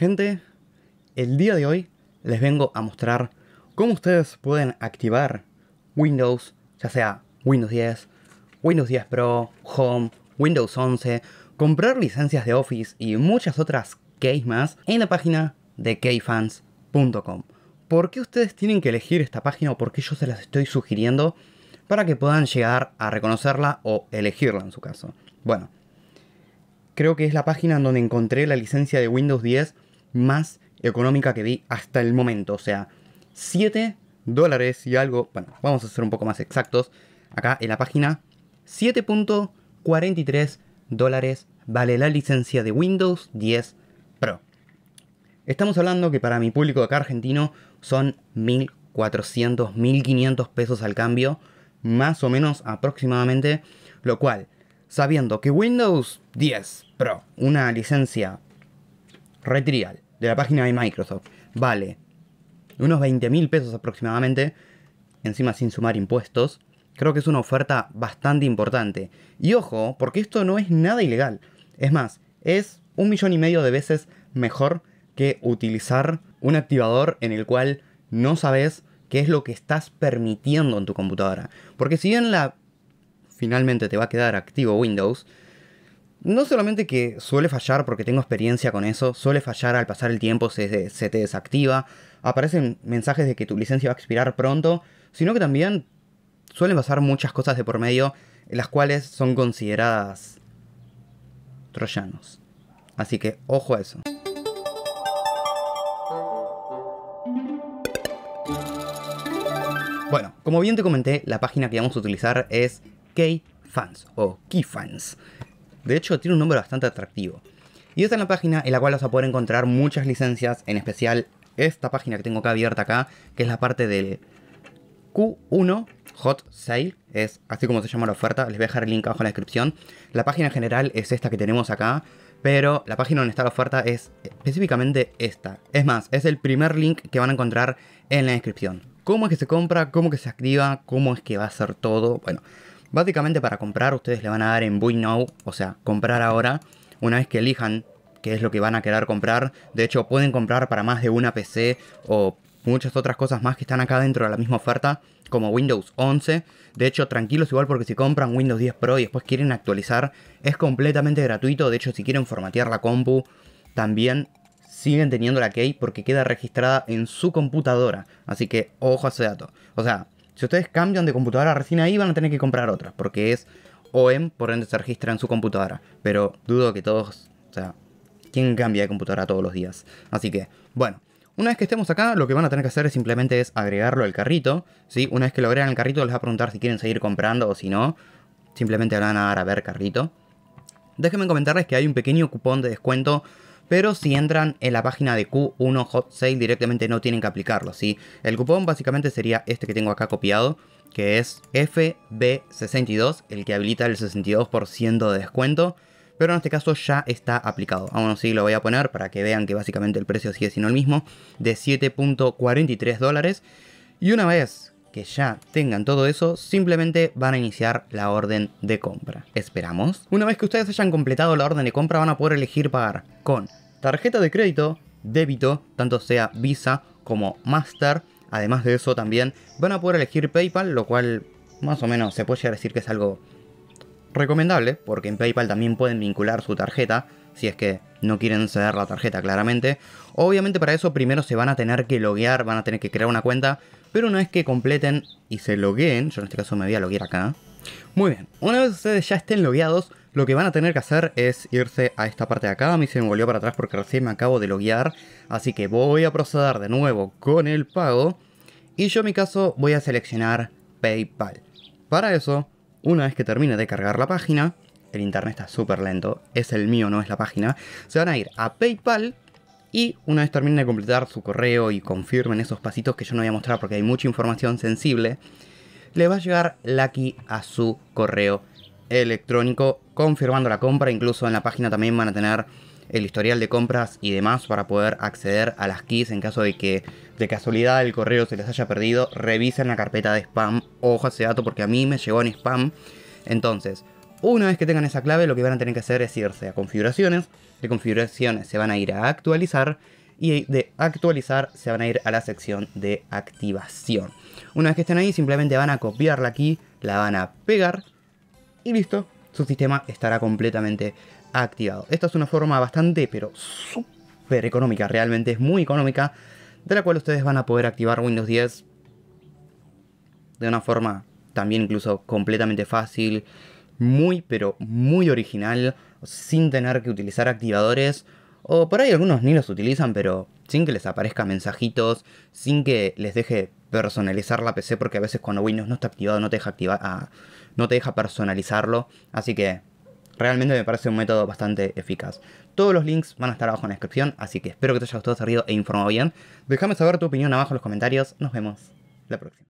Gente, el día de hoy les vengo a mostrar cómo ustedes pueden activar Windows, ya sea Windows 10, Windows 10 Pro, Home, Windows 11, comprar licencias de Office y muchas otras keys más en la página de keyfans.com. ¿Por qué ustedes tienen que elegir esta página o por qué yo se las estoy sugiriendo para que puedan llegar a reconocerla o elegirla en su caso? Bueno, creo que es la página en donde encontré la licencia de Windows 10 más económica que vi hasta el momento. O sea, 7 dólares y algo. Bueno, vamos a ser un poco más exactos. Acá en la página, 7.43 dólares vale la licencia de Windows 10 Pro. Estamos hablando que para mi público acá argentino son 1.400, 1.500 pesos al cambio, más o menos aproximadamente, lo cual, sabiendo que Windows 10 Pro, una licencia Retrial, de la página de Microsoft, vale unos 20 mil pesos aproximadamente, encima sin sumar impuestos. Creo que es una oferta bastante importante. Y ojo, porque esto no es nada ilegal. Es más, es un millón y medio de veces mejor que utilizar un activador en el cual no sabes qué es lo que estás permitiendo en tu computadora. Porque si bien la finalmente te va a quedar activo Windows, no solamente que suele fallar, porque tengo experiencia con eso, suele fallar al pasar el tiempo, se, te desactiva, aparecen mensajes de que tu licencia va a expirar pronto, sino que también suelen pasar muchas cosas de por medio, las cuales son consideradas troyanos. Así que ojo a eso. Bueno, como bien te comenté, la página que vamos a utilizar es Keyfans o Keyfans. De hecho, tiene un nombre bastante atractivo. Y esta es la página en la cual vas a poder encontrar muchas licencias, en especial esta página que tengo acá abierta acá, que es la parte del Q1 Hot Sale, es así como se llama la oferta, les voy a dejar el link abajo en la descripción. La página general es esta que tenemos acá, pero la página donde está la oferta es específicamente esta. Es más, es el primer link que van a encontrar en la descripción. ¿Cómo es que se compra? ¿Cómo que se activa? ¿Cómo es que va a ser todo? Bueno, Básicamente para comprar ustedes le van a dar en Buy Now, o sea, comprar ahora, una vez que elijan qué es lo que van a querer comprar. De hecho, pueden comprar para más de una PC o muchas otras cosas más que están acá dentro de la misma oferta, como Windows 11. De hecho, tranquilos igual porque si compran Windows 10 Pro y después quieren actualizar, es completamente gratuito. De hecho, si quieren formatear la compu, también siguen teniendo la key porque queda registrada en su computadora. Así que ojo a ese dato. O sea, si ustedes cambian de computadora recién ahí, van a tener que comprar otra, porque es OEM, por ende se registra en su computadora. Pero dudo que todos, o sea, ¿quién cambia de computadora todos los días? Así que, bueno. Una vez que estemos acá, lo que van a tener que hacer es simplemente es agregarlo al carrito, ¿sí? Una vez que lo agregan al carrito, les va a preguntar si quieren seguir comprando o si no. Simplemente van a dar a ver carrito. Déjenme comentarles que hay un pequeño cupón de descuento pero si entran en la página de Q1 Hot Sale directamente no tienen que aplicarlo, ¿sí? El cupón básicamente sería este que tengo acá copiado, que es FB62, el que habilita el 62% de descuento, pero en este caso ya está aplicado. Aún así lo voy a poner para que vean que básicamente el precio sigue siendo el mismo, de 7.43 dólares. Y una vez que ya tengan todo eso, simplemente van a iniciar la orden de compra. Esperamos. Una vez que ustedes hayan completado la orden de compra, van a poder elegir pagar con tarjeta de crédito, débito, tanto sea Visa como Master. Además de eso también van a poder elegir PayPal, lo cual más o menos se puede llegar a decir que es algo recomendable, porque en PayPal también pueden vincular su tarjeta, si es que no quieren ceder la tarjeta claramente. Obviamente para eso primero se van a tener que loguear, van a tener que crear una cuenta, pero no es que completen y se logueen, yo en este caso me voy a loguear acá. Muy bien, una vez ustedes ya estén logueados, lo que van a tener que hacer es irse a esta parte de acá. A mí se me volvió para atrás porque recién me acabo de loguear. Así que voy a proceder de nuevo con el pago. Y yo en mi caso voy a seleccionar PayPal. Para eso, una vez que termine de cargar la página, el internet está súper lento, es el mío, no es la página, se van a ir a PayPal y una vez terminen de completar su correo y confirmen esos pasitos que yo no voy a mostrar porque hay mucha información sensible, le va a llegar la a su correo electrónico confirmando la compra. Incluso en la página también van a tener el historial de compras y demás para poder acceder a las keys en caso de que de casualidad el correo se les haya perdido. Revisen la carpeta de spam. Ojo a ese dato porque a mí me llegó en spam. Entonces, una vez que tengan esa clave, lo que van a tener que hacer es irse a configuraciones. De configuraciones se van a ir a actualizar. Y de actualizar se van a ir a la sección de activación. Una vez que estén ahí, simplemente van a copiarla aquí, la van a pegar y listo, su sistema estará completamente activado. Esta es una forma bastante, pero súper económica, realmente es muy económica, de la cual ustedes van a poder activar Windows 10 de una forma también incluso completamente fácil, muy, pero muy original, sin tener que utilizar activadores. O por ahí algunos ni los utilizan, pero sin que les aparezcan mensajitos, sin que les deje personalizar la PC porque a veces cuando Windows no está activado no te deja activar, ah, no te deja personalizarlo, así que realmente me parece un método bastante eficaz. Todos los links van a estar abajo en la descripción, así que espero que te haya gustado este e informado bien. Déjame saber tu opinión abajo en los comentarios. Nos vemos la próxima.